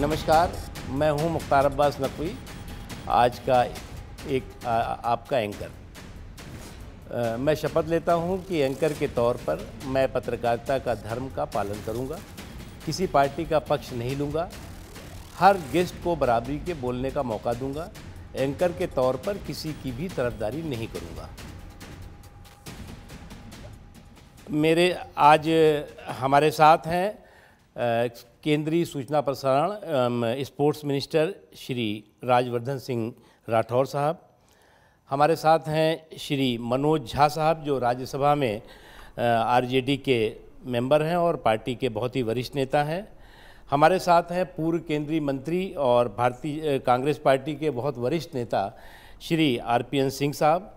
नमस्कार मैं हूं मुख्तार अब्बास नकवी आज का एक आ, आपका एंकर आ, मैं शपथ लेता हूं कि एंकर के तौर पर मैं पत्रकारिता का धर्म का पालन करूंगा किसी पार्टी का पक्ष नहीं लूंगा हर गेस्ट को बराबरी के बोलने का मौका दूंगा एंकर के तौर पर किसी की भी तरफदारी नहीं करूंगा मेरे आज हमारे साथ हैं केंद्रीय सूचना प्रसारण स्पोर्ट्स मिनिस्टर श्री राजवर्धन सिंह राठौर साहब हमारे साथ हैं श्री मनोज झा साहब जो राज्यसभा में आरजेडी के मेंबर हैं और पार्टी के बहुत ही वरिष्ठ नेता हैं हमारे साथ हैं पूर्व केंद्रीय मंत्री और भारतीय कांग्रेस पार्टी के बहुत वरिष्ठ नेता श्री आरपीएन सिंह साहब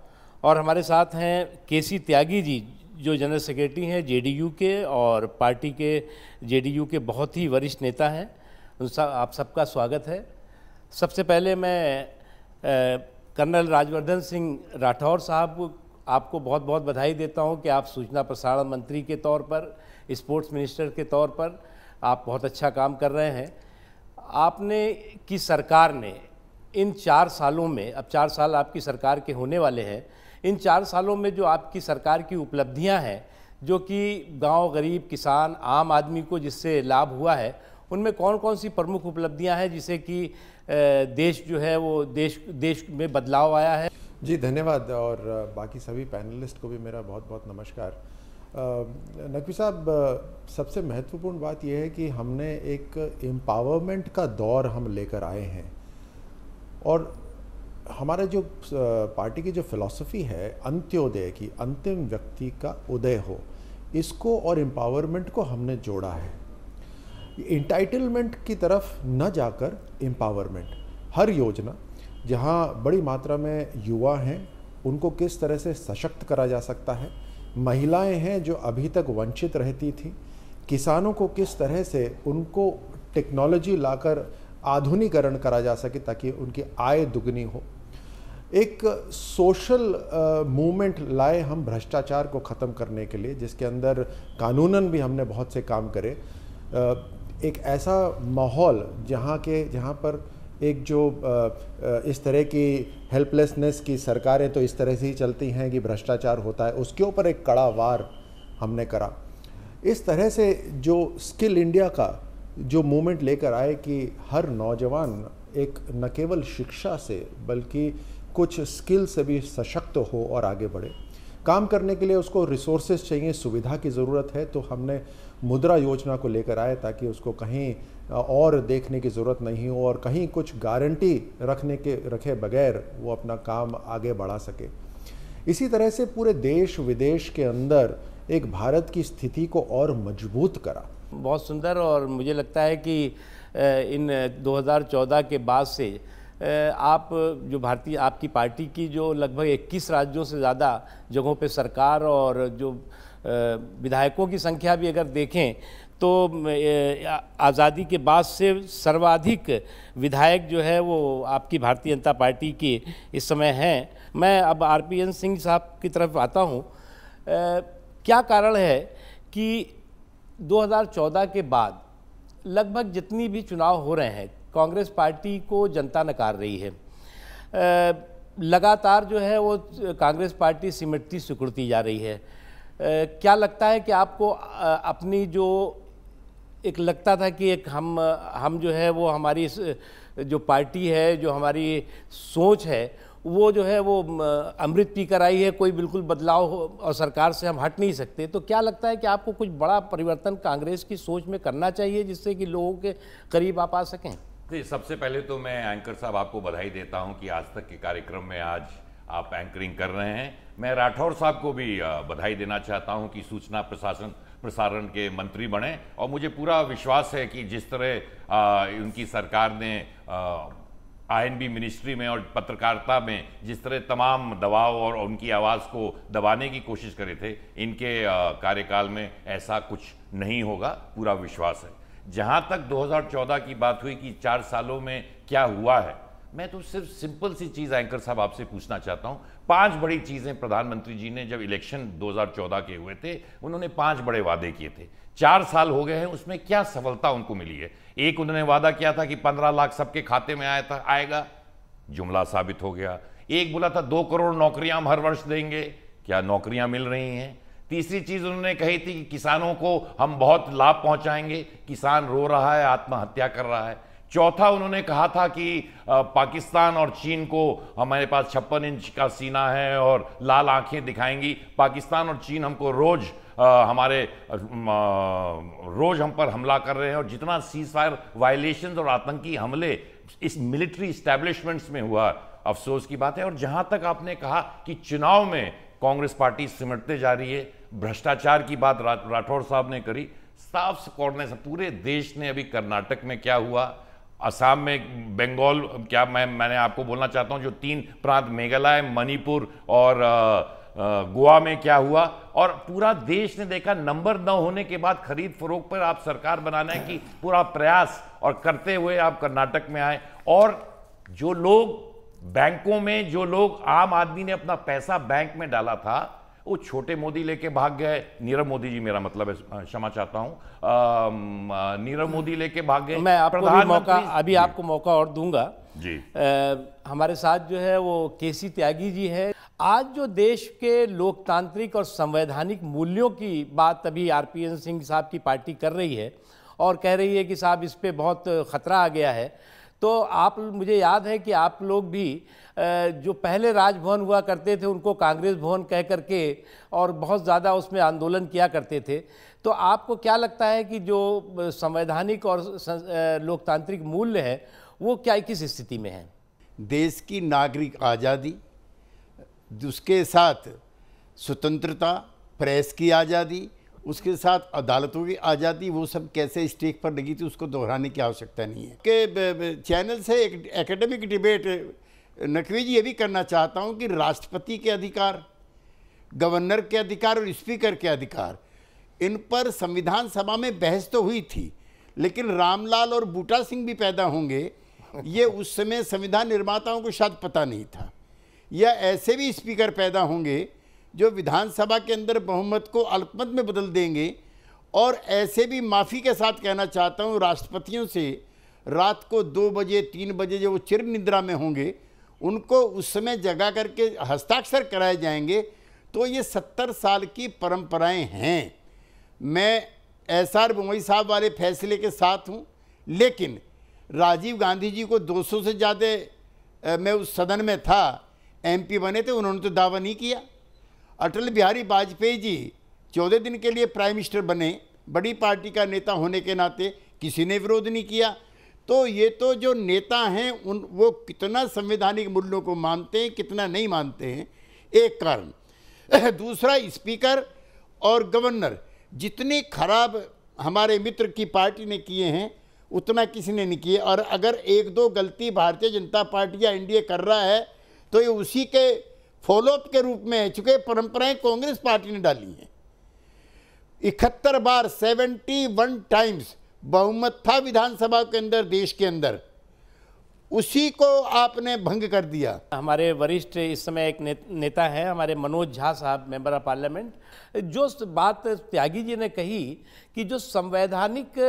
और हमारे साथ हैं केसी त्यागी जी जो जनरल सेक्रेटरी हैं जेडीयू के और पार्टी के जेडीयू के बहुत ही वरिष्ठ नेता हैं उन सब आप सबका स्वागत है सबसे पहले मैं कर्नल राजवर्धन सिंह राठौर साहब आपको बहुत बहुत बधाई देता हूं कि आप सूचना प्रसारण मंत्री के तौर पर स्पोर्ट्स मिनिस्टर के तौर पर आप बहुत अच्छा काम कर रहे हैं आपने की सरकार ने इन चार सालों में अब चार साल आपकी सरकार के होने वाले हैं इन चार सालों में जो आपकी सरकार की उपलब्धियां हैं जो कि गांव गरीब किसान आम आदमी को जिससे लाभ हुआ है उनमें कौन कौन सी प्रमुख उपलब्धियां हैं जिसे कि देश जो है वो देश देश में बदलाव आया है जी धन्यवाद और बाकी सभी पैनलिस्ट को भी मेरा बहुत बहुत नमस्कार नकवी साहब सबसे महत्वपूर्ण बात यह है कि हमने एक एम्पावरमेंट का दौर हम लेकर आए हैं और हमारे जो पार्टी की जो फिलॉसफी है अंत्योदय की अंतिम व्यक्ति का उदय हो इसको और एम्पावरमेंट को हमने जोड़ा है इंटाइटलमेंट की तरफ न जाकर एम्पावरमेंट हर योजना जहाँ बड़ी मात्रा में युवा हैं उनको किस तरह से सशक्त करा जा सकता है महिलाएं हैं जो अभी तक वंचित रहती थी किसानों को किस तरह से उनको टेक्नोलॉजी लाकर आधुनिकरण करा जा सके ताकि उनकी आय दुगनी हो एक सोशल मूवमेंट लाए हम भ्रष्टाचार को ख़त्म करने के लिए जिसके अंदर कानूनन भी हमने बहुत से काम करे एक ऐसा माहौल जहाँ के जहाँ पर एक जो इस तरह की हेल्पलेसनेस की सरकारें तो इस तरह से ही चलती हैं कि भ्रष्टाचार होता है उसके ऊपर एक कड़ा वार हमने करा इस तरह से जो स्किल इंडिया का जो मूवमेंट लेकर आए कि हर नौजवान एक न केवल शिक्षा से बल्कि कुछ स्किल से भी सशक्त हो और आगे बढ़े काम करने के लिए उसको रिसोर्सेज चाहिए सुविधा की ज़रूरत है तो हमने मुद्रा योजना को लेकर आए ताकि उसको कहीं और देखने की ज़रूरत नहीं हो और कहीं कुछ गारंटी रखने के रखे बगैर वो अपना काम आगे बढ़ा सके इसी तरह से पूरे देश विदेश के अंदर एक भारत की स्थिति को और मजबूत करा बहुत सुंदर और मुझे लगता है कि इन 2014 के बाद से आप जो भारतीय आपकी पार्टी की जो लगभग 21 राज्यों से ज़्यादा जगहों पे सरकार और जो विधायकों की संख्या भी अगर देखें तो आज़ादी के बाद से सर्वाधिक विधायक जो है वो आपकी भारतीय जनता पार्टी की इस समय हैं मैं अब आरपीएन सिंह साहब की तरफ आता हूँ क्या कारण है कि 2014 के बाद लगभग जितनी भी चुनाव हो रहे हैं कांग्रेस पार्टी को जनता नकार रही है लगातार जो है वो कांग्रेस पार्टी सिमटती सिकुड़ती जा रही है क्या लगता है कि आपको अपनी जो एक लगता था कि एक हम हम जो है वो हमारी जो पार्टी है जो हमारी सोच है वो जो है वो अमृत पी कर आई है कोई बिल्कुल बदलाव हो और सरकार से हम हट नहीं सकते तो क्या लगता है कि आपको कुछ बड़ा परिवर्तन कांग्रेस की सोच में करना चाहिए जिससे कि लोगों के करीब आप आ सकें जी सबसे पहले तो मैं एंकर साहब आपको बधाई देता हूं कि आज तक के कार्यक्रम में आज आप एंकरिंग कर रहे हैं मैं राठौर साहब को भी बधाई देना चाहता हूं कि सूचना प्रशासन प्रसारण के मंत्री बने और मुझे पूरा विश्वास है कि जिस तरह उनकी सरकार ने आईएनबी मिनिस्ट्री में और पत्रकारिता में जिस तरह तमाम दबाव और उनकी आवाज़ को दबाने की कोशिश करे थे इनके कार्यकाल में ऐसा कुछ नहीं होगा पूरा विश्वास है जहां तक 2014 की बात हुई कि चार सालों में क्या हुआ है मैं तो सिर्फ सिंपल सी चीज़ एंकर साहब आपसे पूछना चाहता हूं पांच बड़ी चीज़ें प्रधानमंत्री जी ने जब इलेक्शन 2014 के हुए थे उन्होंने पांच बड़े वादे किए थे चार साल हो गए हैं उसमें क्या सफलता उनको मिली है एक उन्होंने वादा किया था कि पंद्रह लाख सबके खाते में आया था आएगा जुमला साबित हो गया एक बोला था दो करोड़ नौकरियां हम हर वर्ष देंगे क्या नौकरियां मिल रही हैं तीसरी चीज उन्होंने कही थी कि किसानों को हम बहुत लाभ पहुंचाएंगे किसान रो रहा है आत्महत्या कर रहा है चौथा उन्होंने कहा था कि पाकिस्तान और चीन को हमारे पास छप्पन इंच का सीना है और लाल आंखें दिखाएंगी पाकिस्तान और चीन हमको रोज हमारे रोज हम पर हमला कर रहे हैं और जितना सीज फायर वायलेशन और आतंकी हमले इस मिलिट्री इस्टेब्लिशमेंट्स में हुआ अफसोस की बात है और जहां तक आपने कहा कि चुनाव में कांग्रेस पार्टी सिमटते जा रही है भ्रष्टाचार की बात राठौर साहब ने करी साफ कॉर्नर से पूरे देश ने अभी कर्नाटक में क्या हुआ असम में बंगाल क्या मैं मैंने आपको बोलना चाहता हूं जो तीन प्रांत मेघालय मणिपुर और गोवा में क्या हुआ और पूरा देश ने देखा नंबर न होने के बाद खरीद फरोख पर आप सरकार बनाने की पूरा प्रयास और करते हुए आप कर्नाटक में आए और जो लोग बैंकों में जो लोग आम आदमी ने अपना पैसा बैंक में डाला था वो छोटे मोदी लेके भाग गए नीरव मोदी जी मेरा मतलब है क्षमा चाहता हूँ नीरव मोदी लेके भाग गए मैं आपको भी मौका अभी आपको मौका और दूंगा जी आ, हमारे साथ जो है वो केसी त्यागी जी है आज जो देश के लोकतांत्रिक और संवैधानिक मूल्यों की बात अभी आर सिंह साहब की पार्टी कर रही है और कह रही है कि साहब इस पर बहुत ख़तरा आ गया है तो आप मुझे याद है कि आप लोग भी जो पहले राजभवन हुआ करते थे उनको कांग्रेस भवन कह करके और बहुत ज़्यादा उसमें आंदोलन किया करते थे तो आपको क्या लगता है कि जो संवैधानिक और लोकतांत्रिक मूल्य है वो क्या किस स्थिति में है देश की नागरिक आज़ादी उसके साथ स्वतंत्रता प्रेस की आज़ादी उसके साथ अदालतों की आज़ादी वो सब कैसे स्टेक पर लगी थी उसको दोहराने की आवश्यकता नहीं है कि चैनल से एक एकेडमिक डिबेट नकवी जी ये भी करना चाहता हूँ कि राष्ट्रपति के अधिकार गवर्नर के अधिकार और स्पीकर के अधिकार इन पर संविधान सभा में बहस तो हुई थी लेकिन रामलाल और बूटा सिंह भी पैदा होंगे ये उस समय संविधान निर्माताओं को शायद पता नहीं था या ऐसे भी स्पीकर पैदा होंगे जो विधानसभा के अंदर बहुमत को अल्पमत में बदल देंगे और ऐसे भी माफ़ी के साथ कहना चाहता हूँ राष्ट्रपतियों से रात को दो बजे तीन बजे जो वो चिर निद्रा में होंगे उनको उस समय जगा करके हस्ताक्षर कराए जाएंगे तो ये सत्तर साल की परंपराएं हैं मैं एस आर बुमई साहब वाले फैसले के साथ हूँ लेकिन राजीव गांधी जी को 200 से ज़्यादा मैं उस सदन में था एमपी बने थे उन्होंने तो दावा नहीं किया अटल बिहारी वाजपेयी जी चौदह दिन के लिए प्राइम मिनिस्टर बने बड़ी पार्टी का नेता होने के नाते किसी ने विरोध नहीं किया तो ये तो जो नेता हैं उन वो कितना संवैधानिक मूल्यों को मानते हैं कितना नहीं मानते हैं एक कारण दूसरा स्पीकर और गवर्नर जितने खराब हमारे मित्र की पार्टी ने किए हैं उतना किसी ने नहीं किए और अगर एक दो गलती भारतीय जनता पार्टी या एनडीए कर रहा है तो ये उसी के फॉलोअप के रूप में है चूंकि परंपराएं कांग्रेस पार्टी ने डाली हैं इकहत्तर बार सेवेंटी वन टाइम्स बहुमत था विधानसभा के अंदर देश के अंदर उसी को आपने भंग कर दिया हमारे वरिष्ठ इस समय एक ने, नेता हैं हमारे मनोज झा साहब मेंबर ऑफ पार्लियामेंट जो बात त्यागी जी ने कही कि जो संवैधानिक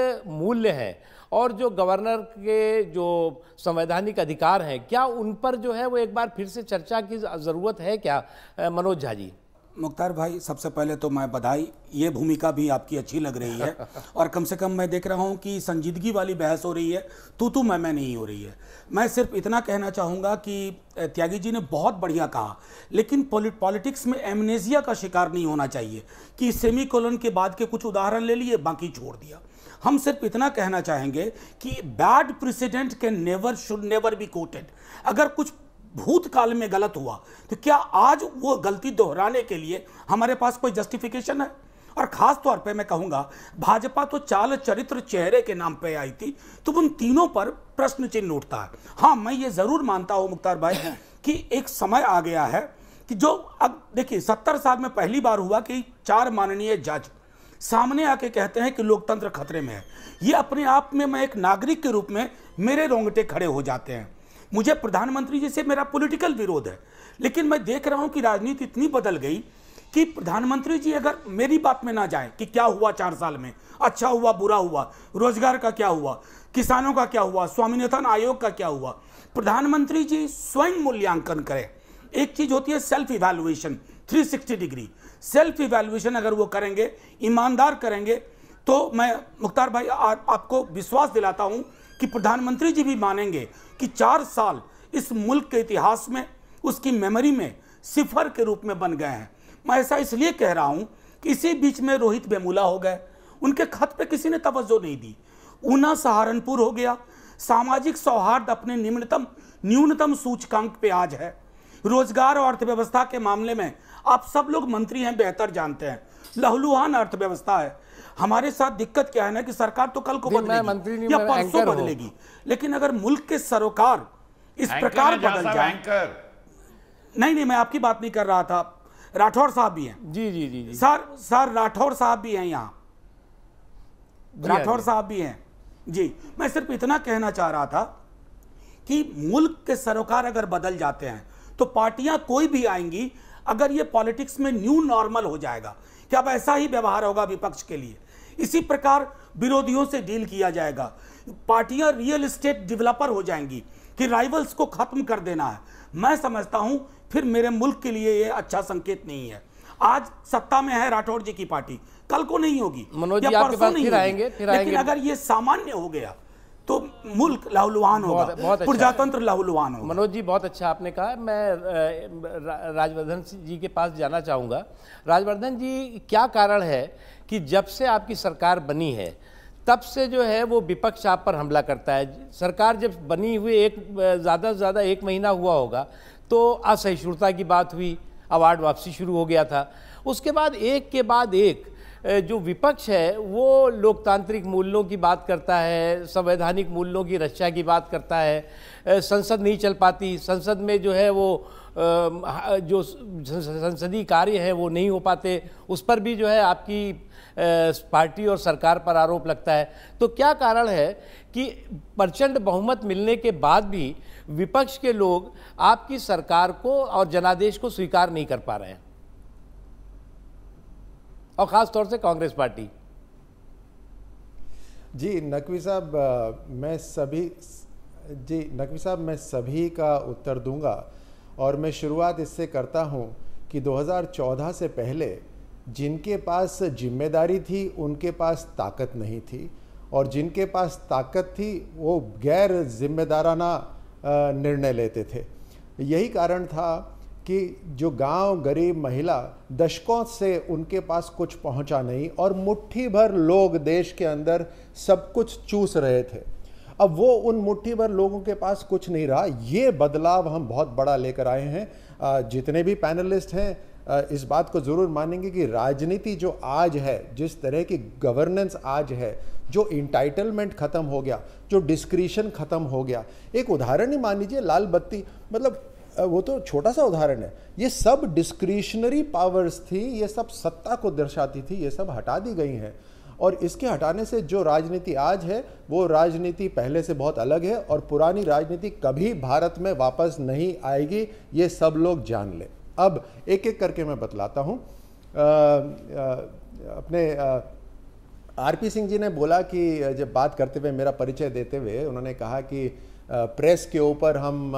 मूल्य हैं और जो गवर्नर के जो संवैधानिक अधिकार हैं क्या उन पर जो है वो एक बार फिर से चर्चा की ज़रूरत है क्या मनोज झा जी मुख्तार भाई सबसे पहले तो मैं बधाई ये भूमिका भी आपकी अच्छी लग रही है और कम से कम मैं देख रहा हूँ कि संजीदगी वाली बहस हो रही है तू तू मैं मैं नहीं हो रही है मैं सिर्फ इतना कहना चाहूँगा कि त्यागी जी ने बहुत बढ़िया कहा लेकिन पॉलिटिक्स में एमनेजिया का शिकार नहीं होना चाहिए कि सेमी के बाद के कुछ उदाहरण ले लिए बाकी छोड़ दिया हम सिर्फ इतना कहना चाहेंगे कि bad president can never should never be quoted अगर कुछ भूतकाल में गलत हुआ तो क्या आज वो गलती दोहराने के लिए हमारे पास कोई जस्टिफिकेशन है और खास तौर पे मैं कहूंगा भाजपा तो चाल चरित्र चेहरे के नाम पे आई थी तो उन तीनों पर प्रश्न चिन्ह उठता है हाँ मैं ये ज़रूर मानता हूं मुख्तार भाई कि एक समय आ गया है कि जो अब देखिए सत्तर साल में पहली बार हुआ कि चार माननीय जज सामने आके कहते हैं कि लोकतंत्र खतरे में है ये अपने आप में मैं एक नागरिक के रूप में मेरे रोंगटे खड़े हो जाते हैं मुझे प्रधानमंत्री जी से मेरा पॉलिटिकल विरोध है लेकिन मैं देख रहा हूँ कि राजनीति इतनी बदल गई कि प्रधानमंत्री जी अगर मेरी बात में ना जाए कि क्या हुआ चार साल में अच्छा हुआ बुरा हुआ रोजगार का क्या हुआ किसानों का क्या हुआ स्वामीनाथन आयोग का क्या हुआ प्रधानमंत्री जी स्वयं मूल्यांकन करें एक चीज़ होती है self evaluation 360 degree self evaluation अगर वो करेंगे ईमानदार करेंगे तो मैं मुख्तार भाई आ, आपको विश्वास दिलाता हूँ कि प्रधानमंत्री जी भी मानेंगे कि चार साल इस मुल्क के इतिहास में उसकी मेमोरी में सिफर के रूप में बन गए हैं मैं ऐसा इसलिए कह रहा हूँ कि इसी बीच में रोहित बेमूला हो गए उनके खत पे किसी ने तवज्जो नहीं दी ऊना सहारनपुर हो गया सामाजिक सौहार्द अपने निम्नतम न्यूनतम सूचकांक पे आज है रोजगार और अर्थव्यवस्था के मामले में आप सब लोग मंत्री हैं बेहतर जानते हैं लहलुहान अर्थव्यवस्था है हमारे साथ दिक्कत क्या है ना कि सरकार तो कल को बदलेगी या परसों बदलेगी लेकिन अगर मुल्क के सरोकार इस प्रकार बदल जाए नहीं नहीं मैं आपकी बात नहीं कर रहा था राठौर साहब भी हैं जी जी जी सर सर राठौर साहब भी हैं यहाँ राठौर साहब भी हैं जी मैं सिर्फ इतना कहना चाह रहा था कि मुल्क के सरोकार अगर बदल जाते हैं तो पार्टियां कोई भी आएंगी अगर ये पॉलिटिक्स में न्यू नॉर्मल हो जाएगा कि अब ऐसा ही व्यवहार होगा विपक्ष के लिए इसी प्रकार विरोधियों से डील किया जाएगा पार्टियां रियल इस्टेट डेवलपर हो जाएंगी कि राइवल्स को ख़त्म कर देना है मैं समझता हूं फिर मेरे मुल्क के लिए ये अच्छा संकेत नहीं है आज सत्ता में है राठौड़ जी की पार्टी कल को नहीं होगी मनोज जी आपके पास फिर आएंगे फिर आएंगे लेकिन अगर ये सामान्य हो गया तो मुल्क लाहुलवान होगा अच्छा। प्रजातंत्र लाहुलवान होगा मनोज जी बहुत अच्छा आपने कहा मैं राजवर्धन जी के पास जाना चाहूँगा राजवर्धन जी क्या कारण है कि जब से आपकी सरकार बनी है तब से जो है वो विपक्ष आप पर हमला करता है सरकार जब बनी हुई एक ज़्यादा से ज़्यादा एक महीना हुआ होगा तो असहिष्णुता की बात हुई अवार्ड वापसी शुरू हो गया था उसके बाद एक के बाद एक जो विपक्ष है वो लोकतांत्रिक मूल्यों की बात करता है संवैधानिक मूल्यों की रक्षा की बात करता है संसद नहीं चल पाती संसद में जो है वो जो संसदीय कार्य है वो नहीं हो पाते उस पर भी जो है आपकी पार्टी और सरकार पर आरोप लगता है तो क्या कारण है कि प्रचंड बहुमत मिलने के बाद भी विपक्ष के लोग आपकी सरकार को और जनादेश को स्वीकार नहीं कर पा रहे हैं और ख़ास तौर से कांग्रेस पार्टी जी नकवी साहब मैं सभी जी नकवी साहब मैं सभी का उत्तर दूंगा और मैं शुरुआत इससे करता हूं कि 2014 से पहले जिनके पास जिम्मेदारी थी उनके पास ताकत नहीं थी और जिनके पास ताकत थी वो गैर जिम्मेदाराना निर्णय लेते थे यही कारण था कि जो गांव गरीब महिला दशकों से उनके पास कुछ पहुंचा नहीं और मुट्ठी भर लोग देश के अंदर सब कुछ चूस रहे थे अब वो उन मुट्ठी भर लोगों के पास कुछ नहीं रहा ये बदलाव हम बहुत बड़ा लेकर आए हैं जितने भी पैनलिस्ट हैं इस बात को ज़रूर मानेंगे कि राजनीति जो आज है जिस तरह की गवर्नेंस आज है जो इंटाइटलमेंट ख़त्म हो गया जो डिस्क्रिशन ख़त्म हो गया एक उदाहरण ही मान लीजिए लाल बत्ती मतलब वो तो छोटा सा उदाहरण है ये सब डिस्क्रिशनरी पावर्स थी ये सब सत्ता को दर्शाती थी ये सब हटा दी गई हैं और इसके हटाने से जो राजनीति आज है वो राजनीति पहले से बहुत अलग है और पुरानी राजनीति कभी भारत में वापस नहीं आएगी ये सब लोग जान ले अब एक एक करके मैं बतलाता हूँ अपने आर पी सिंह जी ने बोला कि जब बात करते हुए मेरा परिचय देते हुए उन्होंने कहा कि प्रेस के ऊपर हम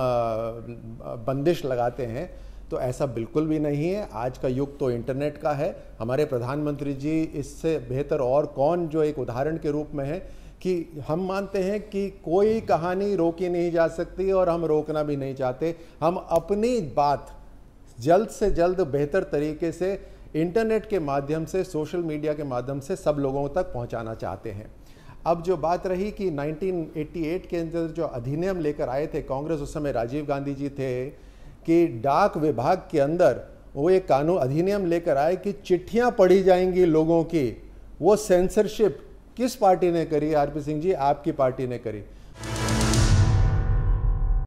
बंदिश लगाते हैं तो ऐसा बिल्कुल भी नहीं है आज का युग तो इंटरनेट का है हमारे प्रधानमंत्री जी इससे बेहतर और कौन जो एक उदाहरण के रूप में है कि हम मानते हैं कि कोई कहानी रोकी नहीं जा सकती और हम रोकना भी नहीं चाहते हम अपनी बात जल्द से जल्द बेहतर तरीके से इंटरनेट के माध्यम से सोशल मीडिया के माध्यम से सब लोगों तक पहुंचाना चाहते हैं अब जो बात रही कि 1988 के अंदर जो अधिनियम लेकर आए थे कांग्रेस उस समय राजीव गांधी जी थे कि डाक विभाग के अंदर वो एक कानून अधिनियम लेकर आए कि चिट्ठियां पढ़ी जाएंगी लोगों की वो सेंसरशिप किस पार्टी ने करी आर पी सिंह जी आपकी पार्टी ने करी